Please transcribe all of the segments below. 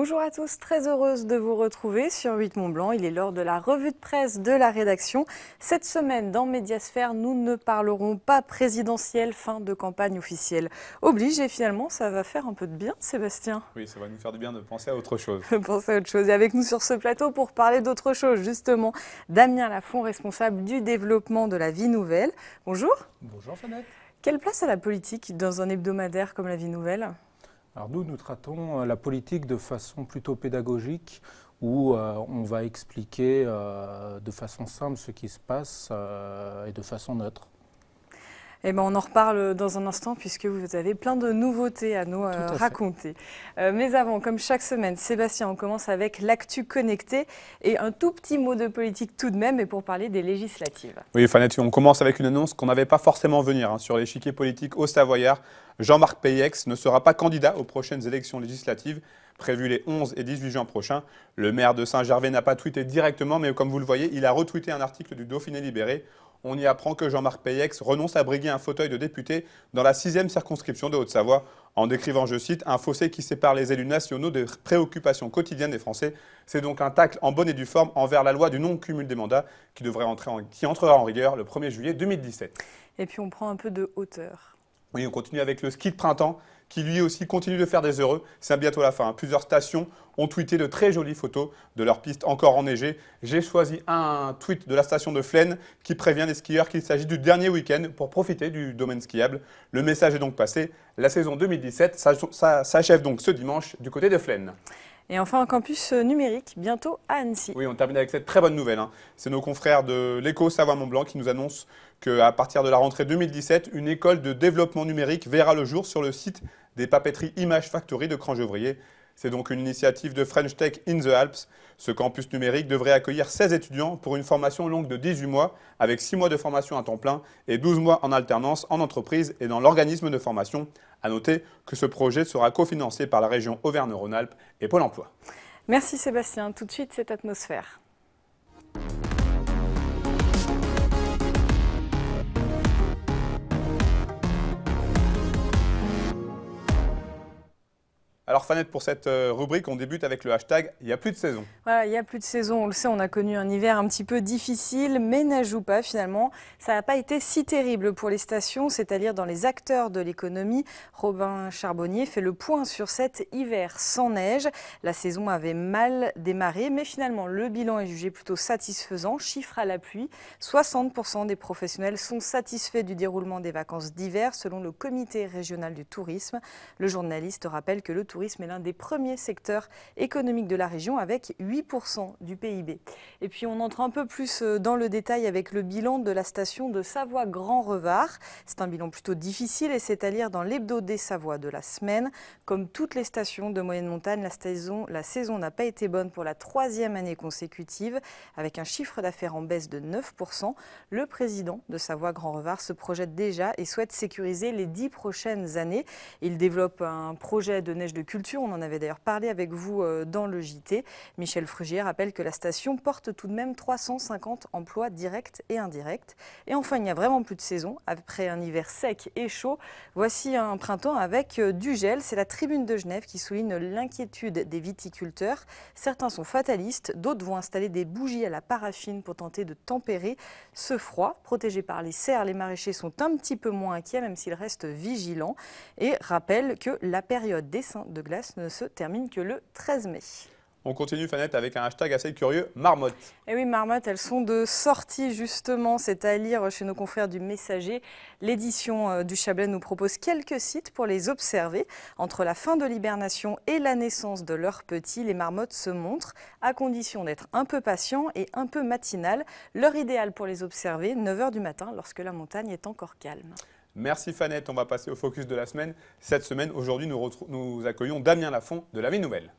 Bonjour à tous, très heureuse de vous retrouver sur 8 Mont Blanc. Il est l'heure de la revue de presse de la rédaction. Cette semaine, dans Médiasphère, nous ne parlerons pas présidentielle, fin de campagne officielle oblige. finalement, ça va faire un peu de bien, Sébastien. Oui, ça va nous faire du bien de penser à autre chose. penser à autre chose. Et avec nous sur ce plateau pour parler d'autre chose, justement, Damien Lafont, responsable du développement de la vie nouvelle. Bonjour. Bonjour, Fanette. Quelle place a la politique dans un hebdomadaire comme la vie nouvelle alors nous, nous traitons euh, la politique de façon plutôt pédagogique où euh, on va expliquer euh, de façon simple ce qui se passe et de façon neutre. Eh ben, on en reparle dans un instant puisque vous avez plein de nouveautés à nous euh, raconter. Euh, mais avant, comme chaque semaine, Sébastien, on commence avec l'actu connecté et un tout petit mot de politique tout de même, mais pour parler des législatives. Oui, Fanette, on commence avec une annonce qu'on n'avait pas forcément venir hein, sur l'échiquier politique au Savoyard. Jean-Marc Payex ne sera pas candidat aux prochaines élections législatives prévues les 11 et 18 juin prochains. Le maire de Saint-Gervais n'a pas tweeté directement, mais comme vous le voyez, il a retweeté un article du Dauphiné Libéré on y apprend que Jean-Marc Payex renonce à briguer un fauteuil de député dans la sixième circonscription de Haute-Savoie en décrivant, je cite, un fossé qui sépare les élus nationaux des préoccupations quotidiennes des Français. C'est donc un tacle en bonne et due forme envers la loi du non-cumul des mandats qui, devrait qui entrera en rigueur le 1er juillet 2017. Et puis on prend un peu de hauteur. Oui, on continue avec le ski de printemps qui lui aussi continue de faire des heureux. C'est bientôt la fin. Plusieurs stations ont tweeté de très jolies photos de leur piste encore enneigée. J'ai choisi un tweet de la station de Flaine qui prévient les skieurs qu'il s'agit du dernier week-end pour profiter du domaine skiable. Le message est donc passé. La saison 2017 s'achève donc ce dimanche du côté de Flaine. Et enfin, un campus numérique, bientôt à Annecy. Oui, on termine avec cette très bonne nouvelle. Hein. C'est nos confrères de l'Éco Savoie-Mont-Blanc qui nous annoncent qu'à partir de la rentrée 2017, une école de développement numérique verra le jour sur le site des papeteries Image Factory de Crangevrier. C'est donc une initiative de French Tech in the Alps. Ce campus numérique devrait accueillir 16 étudiants pour une formation longue de 18 mois, avec 6 mois de formation à temps plein et 12 mois en alternance en entreprise et dans l'organisme de formation. À noter que ce projet sera cofinancé par la région Auvergne-Rhône-Alpes et Pôle emploi. Merci Sébastien. Tout de suite, cette atmosphère. Alors Fanette, pour cette euh, rubrique, on débute avec le hashtag « Il n'y a plus de saison ». Voilà, il n'y a plus de saison, on le sait, on a connu un hiver un petit peu difficile, mais n'ajoute pas finalement, ça n'a pas été si terrible pour les stations, c'est-à-dire dans les acteurs de l'économie. Robin Charbonnier fait le point sur cet hiver sans neige. La saison avait mal démarré, mais finalement le bilan est jugé plutôt satisfaisant, chiffre à l'appui. 60% des professionnels sont satisfaits du déroulement des vacances d'hiver, selon le comité régional du tourisme. Le journaliste rappelle que le tourisme est l'un des premiers secteurs économiques de la région avec 8% du PIB. Et puis on entre un peu plus euh, dans le détail avec le bilan de la station de Savoie-Grand-Revard. C'est un bilan plutôt difficile et c'est à lire dans l'hebdo des Savoies de la semaine. Comme toutes les stations de moyenne montagne, la saison n'a la saison pas été bonne pour la troisième année consécutive avec un chiffre d'affaires en baisse de 9%. Le président de Savoie-Grand-Revard se projette déjà et souhaite sécuriser les dix prochaines années. Il développe un projet de neige de culture. On en avait d'ailleurs parlé avec vous euh, dans le JT. Michel Frugier rappelle que la station porte tout de même 350 emplois directs et indirects. Et enfin, il n'y a vraiment plus de saison. Après un hiver sec et chaud, voici un printemps avec euh, du gel. C'est la tribune de Genève qui souligne l'inquiétude des viticulteurs. Certains sont fatalistes, d'autres vont installer des bougies à la paraffine pour tenter de tempérer ce froid. Protégés par les serres, les maraîchers sont un petit peu moins inquiets, même s'ils restent vigilants. Et rappellent que la période glace ne se termine que le 13 mai. On continue, Fanette, avec un hashtag assez curieux, marmotte. Eh oui, marmottes, elles sont de sortie, justement. C'est à lire chez nos confrères du Messager. L'édition euh, du Chablais nous propose quelques sites pour les observer. Entre la fin de l'hibernation et la naissance de leurs petits, les marmottes se montrent, à condition d'être un peu patient et un peu matinal. L'heure idéale pour les observer, 9h du matin, lorsque la montagne est encore calme. Merci Fanette, on va passer au focus de la semaine. Cette semaine, aujourd'hui, nous, accueillons Damien Lafont de La Vie Nouvelle.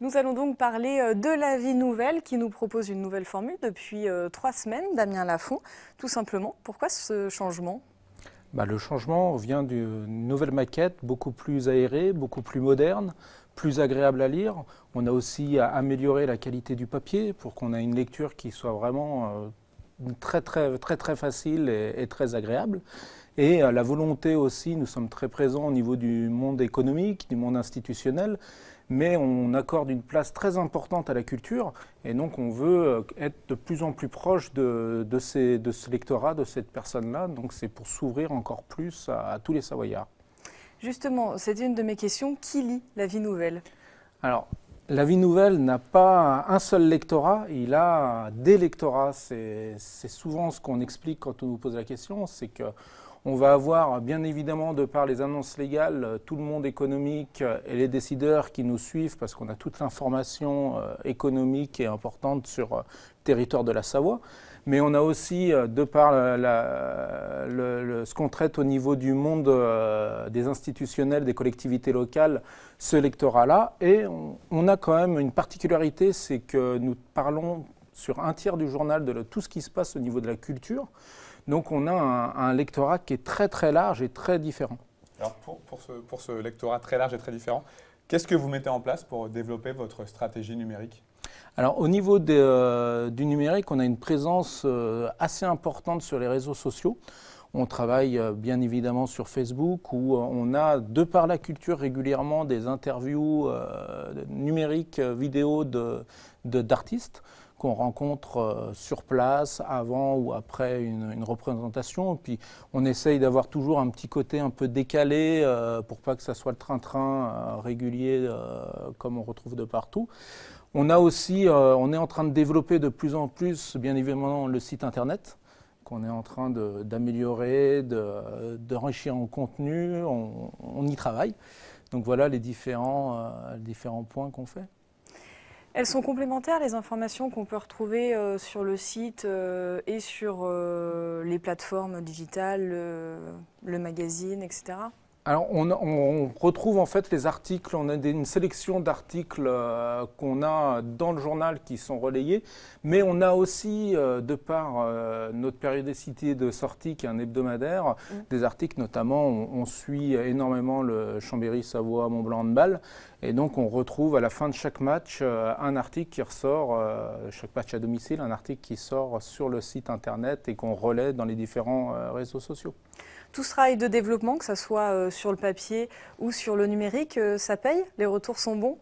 Nous allons donc parler euh, de la vie nouvelle qui nous propose une nouvelle formule depuis euh, trois semaines, Damien Lafont. Tout simplement, pourquoi ce changement bah, le changement vient d'une nouvelle maquette beaucoup plus aérée, beaucoup plus moderne, plus agréable à lire. On a aussi amélioré la qualité du papier pour qu'on ait une lecture qui soit vraiment euh, très, très, très, très facile et, très agréable. Et euh, la volonté aussi, nous sommes très présents au niveau du monde économique, du monde institutionnel mais on accorde une place très importante à la culture, et donc on veut euh, être de plus en plus proche de, de, ces, de ce lectorat, de cette personne-là, donc c'est pour s'ouvrir encore plus à, à tous les Savoyards. Justement, c'était une de mes questions, qui lit La Vie Nouvelle Alors, la vie nouvelle n'a pas un seul lectorat, il a des lectorats. C'est souvent ce qu'on explique quand on nous pose la question, c'est que on va avoir, bien évidemment, de par les annonces légales, euh, tout le monde économique euh, et les décideurs qui nous suivent, parce qu'on a toute l'information euh, économique et importante sur le territoire de la Savoie. Mais on a aussi, de par ce qu'on traite au niveau du monde des institutionnels, des collectivités locales, ce lectorat-là. Et on a quand même une particularité, c'est que nous parlons sur un tiers du journal de tout ce qui se passe au niveau de la culture. Donc on a un, lectorat qui est très très large et très différent. Alors pour, ce, lectorat très large et très différent, qu'est-ce que vous mettez en place pour développer votre stratégie numérique alors au niveau euh, du numérique, on a une présence euh, assez importante sur les réseaux sociaux. On travaille euh, bien évidemment sur Facebook où on a, de par la culture, régulièrement des interviews numériques, vidéos d'artistes qu'on rencontre euh, sur place avant ou après une, représentation. puis on essaye d'avoir toujours un petit côté un peu décalé euh, pour pas que ça soit le train-train euh, régulier comme on retrouve de partout. On a aussi, on est en train de développer de plus en plus, bien évidemment, le site internet qu'on est en train d'améliorer, de, d'enrichir en contenu. On, y travaille. Donc voilà les différents, les différents points qu'on fait. Elles sont complémentaires, les informations qu'on peut retrouver euh, sur le site euh, et sur euh, les plateformes digitales, le, magazine, etc alors, on, retrouve en fait les articles, on a une sélection d'articles euh, qu'on a dans le journal qui sont relayés, mais on a aussi, euh, de par euh, notre périodicité de sortie qui est un hebdomadaire, mm. des articles notamment, on, suit énormément le Chambéry-Savoie, Mont-Blanc de et donc on retrouve à la fin de chaque match un article qui ressort, chaque match à domicile, un article qui sort sur le site internet et qu'on relaie dans les différents réseaux sociaux. Tout ce travail de développement, que ce soit euh, sur le papier ou sur le numérique, euh, ça paye Les retours sont bons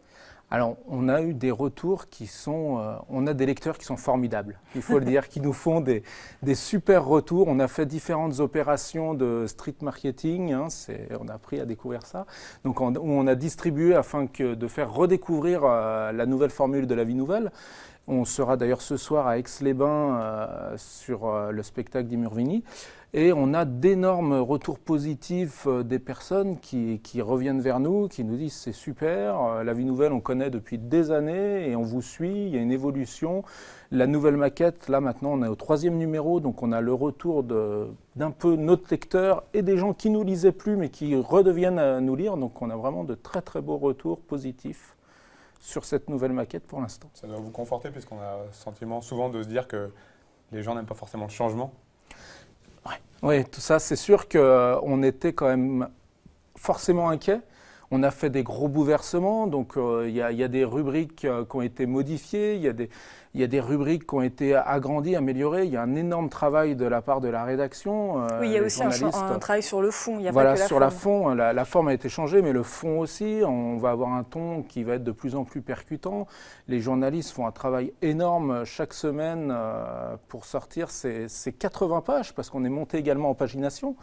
alors, on a eu des retours qui sont. Euh, on a des lecteurs qui sont formidables, il faut le dire, qui nous font des, des, super retours. On a fait différentes opérations de street marketing, hein, on a appris à découvrir ça. Donc, on, a distribué afin que, de faire redécouvrir la nouvelle formule de la vie nouvelle. On sera d'ailleurs ce soir à Aix-les-Bains euh, sur euh, le spectacle d'Imurvini. Et on a d'énormes retours positifs euh, des personnes qui, reviennent vers nous, qui nous disent c'est super, la vie nouvelle on connaît depuis des années et on vous suit, il y a une évolution. La nouvelle maquette, là maintenant on est au troisième numéro, donc on a le retour d'un peu notre lecteur et des gens qui nous lisaient plus mais qui redeviennent à nous lire. Donc on a vraiment de très très beaux retours positifs sur cette nouvelle maquette pour l'instant. Ça doit vous conforter puisqu'on a le sentiment souvent de se dire que les gens n'aiment pas forcément le changement. Ouais. Oui, tout ça, c'est sûr qu'on euh, était quand même forcément inquiet on a fait des gros bouleversements, donc il y, a des rubriques qui ont été modifiées, il y, a des rubriques qui ont été agrandies, améliorées. Il y a un énorme travail de la part de la rédaction. Euh, oui, il y a aussi un, travail sur le fond. voilà, sur forme. la fond, la, forme a été changée, mais le fond aussi. On va avoir un ton qui va être de plus en plus percutant. Les journalistes font un travail énorme euh, chaque semaine euh, pour sortir ces 80 pages, parce qu'on est monté également en pagination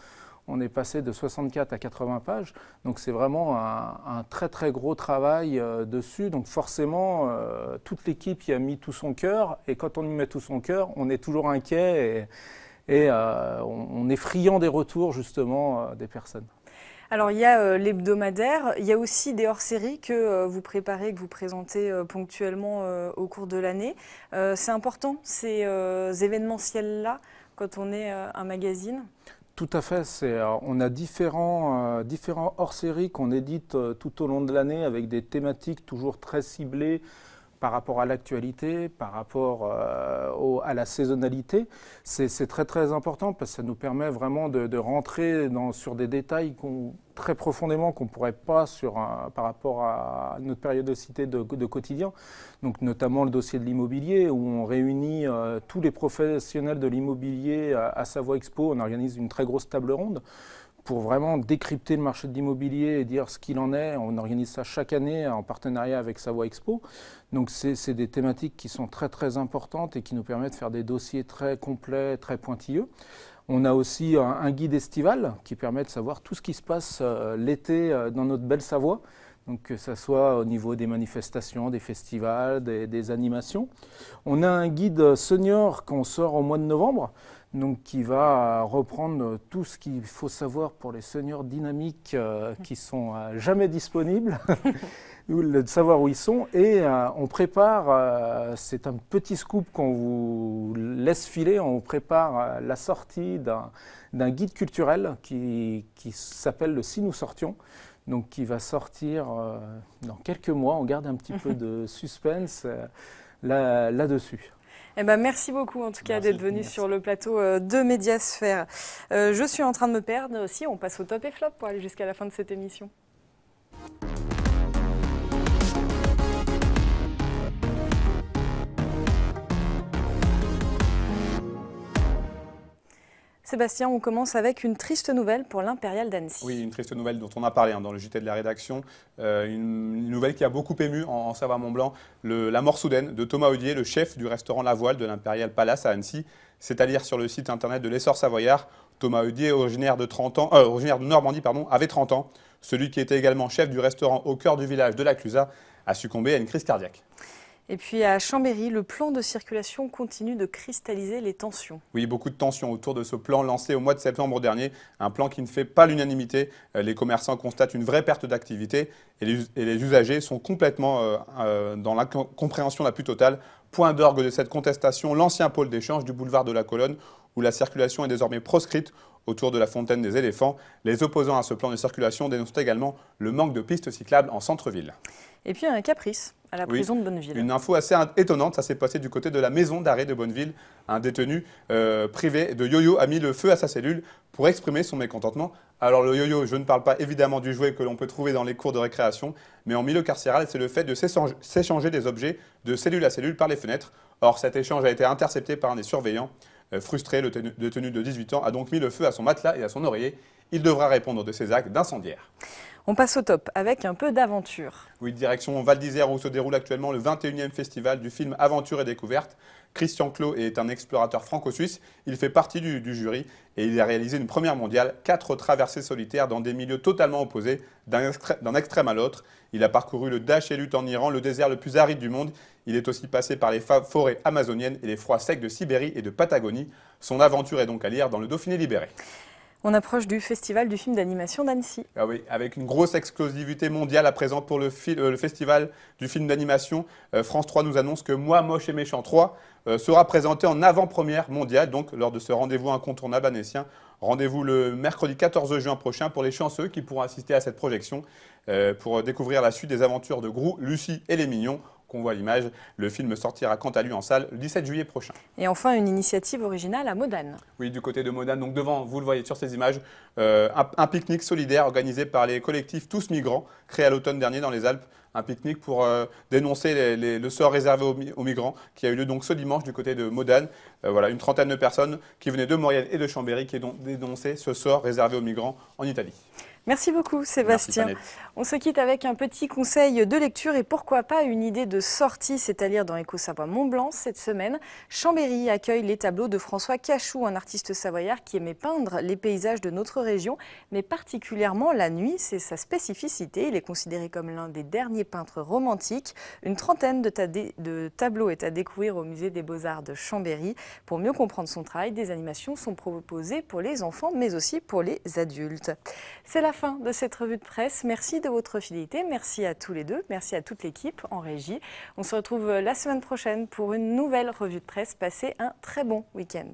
on est passé de 64 à 80 pages. Donc c'est vraiment un, très très gros travail euh, dessus. Donc forcément, euh, toute l'équipe y a mis tout son cœur. Et quand on y met tout son cœur, on est toujours inquiet et, euh, on, est friand des retours justement des personnes. Alors il y a l'hebdomadaire, il y a aussi des hors-séries que vous préparez, que vous présentez ponctuellement au cours de l'année. c'est important ces événementiels-là quand on est un magazine tout à fait. Euh, on a différents, euh, différents hors-séries qu'on édite euh, tout au long de l'année avec des thématiques toujours très ciblées par rapport à l'actualité, par rapport euh, à la saisonnalité. C'est très très important parce que ça nous permet vraiment de, rentrer sur des détails très profondément qu'on ne pourrait pas sur par rapport à notre périodicité de, quotidien. Donc notamment le dossier de l'immobilier où on réunit euh, tous les professionnels de l'immobilier à Savoie Expo. On organise une très grosse table ronde pour vraiment décrypter le marché de l'immobilier et dire ce qu'il en est. On organise ça chaque année en partenariat avec Savoie Expo. Donc c'est des thématiques qui sont très très importantes et qui nous permettent de faire des dossiers très complets, très pointilleux. On a aussi un, guide estival qui permet de savoir tout ce qui se passe euh, l'été euh, dans notre belle Savoie. Donc que ce soit au niveau des manifestations, des festivals, des, des animations. On a un guide senior qu'on sort au mois de novembre donc qui va euh, reprendre tout ce qu'il faut savoir pour les seniors dynamiques euh, qui sont euh, jamais disponibles, de savoir où ils sont. Et on prépare, c'est un petit scoop qu'on vous laisse filer, on prépare la sortie d'un guide culturel qui, s'appelle le Si nous sortions. Donc, qui va sortir dans quelques mois. On garde un petit peu de suspense là-dessus. là dessus eh ben, merci beaucoup en tout cas d'être venu sur le plateau euh, de Médiasphère. Euh, je suis en train de me perdre aussi. On passe au top et flop pour aller jusqu'à la fin de cette émission. Sébastien, on commence avec une triste nouvelle pour l'Impérial d'Annecy. Oui, une triste nouvelle dont on a parlé hein, dans le JT de la rédaction. Euh, une, nouvelle qui a beaucoup ému en, Savoie-Mont-Blanc. La mort soudaine de Thomas Audier, le chef du restaurant La Voile de l'Impérial Palace à Annecy. C'est à dire sur le site internet de l'Essor Savoyard. Thomas Audier, originaire de, 30 ans, euh, originaire de Normandie, pardon, avait 30 ans. Celui qui était également chef du restaurant au cœur du village de la Clusa a succombé à une crise cardiaque. Et puis à Chambéry, le plan de circulation continue de cristalliser les tensions. Oui, beaucoup de tensions autour de ce plan lancé au mois de septembre dernier, un plan qui ne fait pas l'unanimité. Euh, les commerçants constatent une vraie perte d'activité et, les usagers sont complètement euh, euh, dans la compréhension la plus totale. Point d'orgue de cette contestation, l'ancien pôle d'échange du boulevard de la Colonne, où la circulation est désormais proscrite autour de la fontaine des éléphants. Les opposants à ce plan de circulation dénoncent également le manque de pistes cyclables en centre-ville. Et puis un caprice à la prison de Bonneville. Une info assez étonnante, ça s'est passé du côté de la maison d'arrêt de Bonneville. Un détenu euh, privé de yo-yo a mis le feu à sa cellule pour exprimer son mécontentement. Alors le yo-yo, je ne parle pas évidemment du jouet que l'on peut trouver dans les cours de récréation, mais en milieu carcéral, c'est le fait de s'échanger des objets de cellule à cellule par les fenêtres. Or, cet échange a été intercepté par un des surveillants. Euh, frustré, le détenu de 18 ans, a donc mis le feu à son matelas et à son oreiller. Il devra répondre de ses actes d'incendiaire. On passe au top avec un peu d'aventure. Oui, direction Val d'Isère où se déroule actuellement le 21e festival du film Aventure et découverte. Christian Clot est un explorateur franco-suisse. Il fait partie du, jury et il a réalisé une première mondiale, quatre traversées solitaires dans des milieux totalement opposés, d'un extrême, à l'autre. Il a parcouru le Dash et en Iran, le désert le plus aride du monde. Il est aussi passé par les forêts amazoniennes et les froids secs de Sibérie et de Patagonie. Son aventure est donc à lire dans le Dauphiné libéré. On approche du Festival du film d'animation d'Annecy. Ah oui, avec une grosse exclusivité mondiale à présent pour le, euh, Festival du film d'animation. Euh, France 3 nous annonce que Moi, Moche et Méchant 3 euh, sera présenté en avant-première mondiale, donc lors de ce rendez-vous incontournable annecien. Rendez-vous le mercredi 14 juin prochain pour les chanceux qui pourront assister à cette projection pour découvrir la suite des aventures de Grou, Lucie et les Mignons. On voit l'image. Le film sortira quant à lui en salle le 17 juillet prochain. Et enfin, une initiative originale à Modane. Oui, du côté de Modane. Donc devant, vous le voyez sur ces images, euh, un, pique-nique solidaire organisé par les collectifs Tous Migrants, créé à l'automne dernier dans les Alpes un pique-nique pour euh, dénoncer le sort réservé aux, migrants qui a eu lieu donc ce dimanche du côté de Modane. Euh, voilà, une trentaine de personnes qui venaient de Montréal et de Chambéry qui ont dénoncé ce sort réservé aux migrants en Italie. Merci beaucoup Sébastien. on se quitte avec un petit conseil de lecture et pourquoi pas une idée de sortie, c'est-à-dire dans Éco-Savoie Mont-Blanc cette semaine. Chambéry accueille les tableaux de François Cachou, un artiste savoyard qui aimait peindre les paysages de notre région, mais particulièrement la nuit, c'est sa spécificité. Il est considéré comme l'un des derniers peintres romantiques. Une trentaine de, de tableaux est à découvrir au musée des Beaux-Arts de Chambéry. Pour mieux comprendre son travail, des animations sont proposées pour les enfants mais aussi pour les adultes. C'est la fin de cette revue de presse. Merci de votre fidélité. Merci à tous les deux. Merci à toute l'équipe en régie. On se retrouve la semaine prochaine pour une nouvelle revue de presse. Passez un très bon week-end.